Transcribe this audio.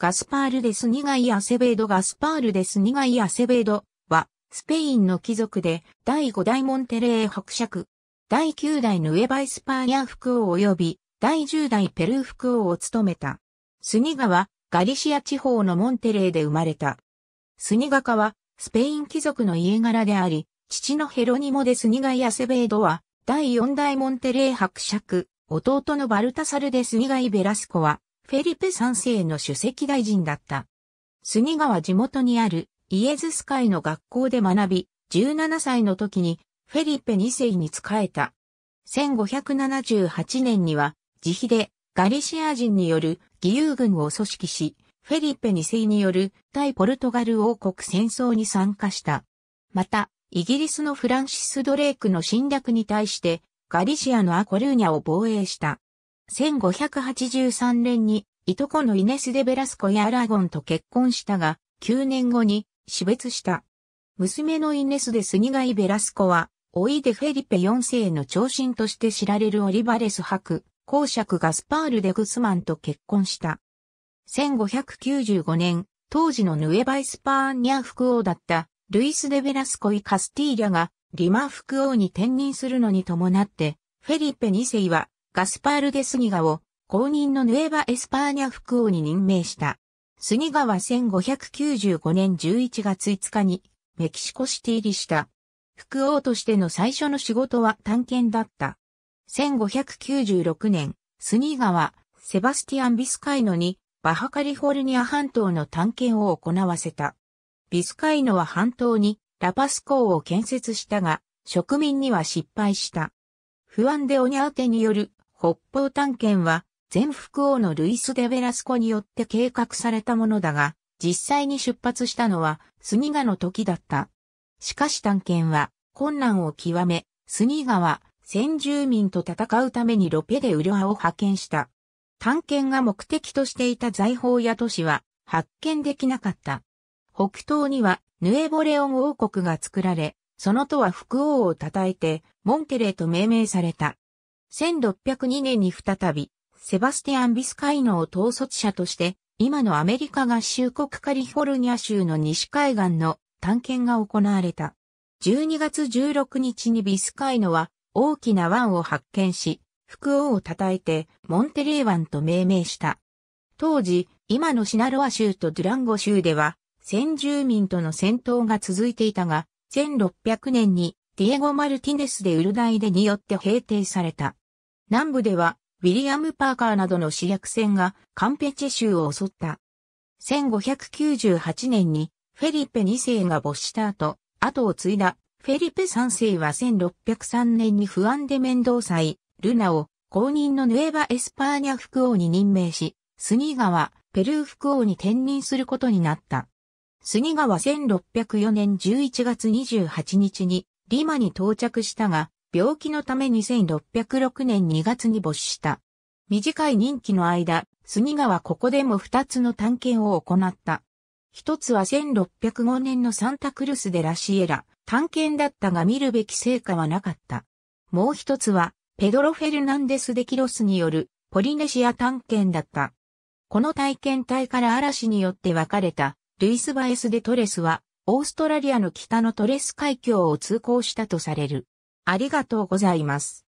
ガスパール・デス・ニガイ・アセベード・ガスパール・デス・ニガイ・アセベードは、スペインの貴族で、第5代モンテレー伯爵、第9代ヌエバイスパーニャ副王及び、第10代ペルー副王を務めた。スニガは、ガリシア地方のモンテレーで生まれた。スニガ家は、スペイン貴族の家柄であり、父のヘロニモ・デス・ニガイ・アセベードは、第4代モンテレー伯爵、弟のバルタサル・デス・ニガイ・ベラスコは、フェリペ3世の主席大臣だった。杉川地元にあるイエズス会の学校で学び、17歳の時にフェリペ2世に仕えた。1578年には自費でガリシア人による義勇軍を組織し、フェリペ2世による対ポルトガル王国戦争に参加した。また、イギリスのフランシス・ドレークの侵略に対して、ガリシアのアコルーニャを防衛した。1583年に、いとこのイネス・デ・ベラスコやアラゴンと結婚したが、9年後に死別した。娘のイネス・デ・スニガイ・ベラスコは、オイデ・フェリペ4世の長身として知られるオリバレス博、公爵ガスパール・デ・グスマンと結婚した。1595年、当時のヌエバイスパーンニャ副王だったルイス・デ・ベラスコイ・カスティーリャがリマ副王に転任するのに伴って、フェリペ2世はガスパール・デ・スギガを公認のヌエバ・エスパーニャ副王に任命した。スギガは1595年11月5日にメキシコシティ入りした。副王としての最初の仕事は探検だった。1596年、スギガはセバスティアン・ビスカイノにバハカリフォルニア半島の探検を行わせた。ビスカイノは半島にラパス港を建設したが、植民には失敗した。不安でオニャーテによる北方探検は、前副王のルイス・デ・ベラスコによって計画されたものだが、実際に出発したのは、スニガの時だった。しかし探検は、困難を極め、スニガは、先住民と戦うためにロペでウルアを派遣した。探検が目的としていた財宝や都市は、発見できなかった。北東には、ヌエボレオン王国が作られ、その都は副王を称えて、モンテレーと命名された。1602年に再び、セバスティアン・ビスカイノを統率者として、今のアメリカ合衆国カリフォルニア州の西海岸の探検が行われた。12月16日にビスカイノは大きな湾を発見し、福王を称えてモンテレー湾と命名した。当時、今のシナロア州とドゥランゴ州では、先住民との戦闘が続いていたが、1600年にディエゴ・マルティネスでウルダイデによって平定された。南部では、ウィリアム・パーカーなどの主役船がカンペチェ州を襲った。1598年にフェリペ2世が没した後、後を継いだフェリペ3世は1603年に不安で面倒祭、ルナを公認のヌエバ・エスパーニャ副王に任命し、スニガはペルー副王に転任することになった。スニガは1604年11月28日にリマに到着したが、病気のため2606年2月に没した。短い任期の間、杉川ここでも2つの探検を行った。一つは1605年のサンタクルスでラシエラ、探検だったが見るべき成果はなかった。もう一つは、ペドロ・フェルナンデス・デ・キロスによるポリネシア探検だった。この体験隊から嵐によって分かれたルイス・バエス・デ・トレスは、オーストラリアの北のトレス海峡を通行したとされる。ありがとうございます。